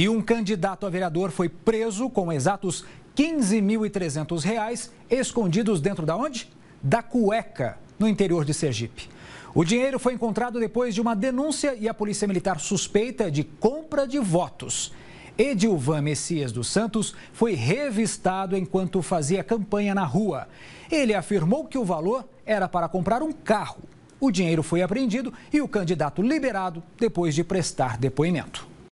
E um candidato a vereador foi preso com exatos 15.300 reais escondidos dentro da onde? Da cueca, no interior de Sergipe. O dinheiro foi encontrado depois de uma denúncia e a Polícia Militar suspeita de compra de votos. Edilvan Messias dos Santos foi revistado enquanto fazia campanha na rua. Ele afirmou que o valor era para comprar um carro. O dinheiro foi apreendido e o candidato liberado depois de prestar depoimento.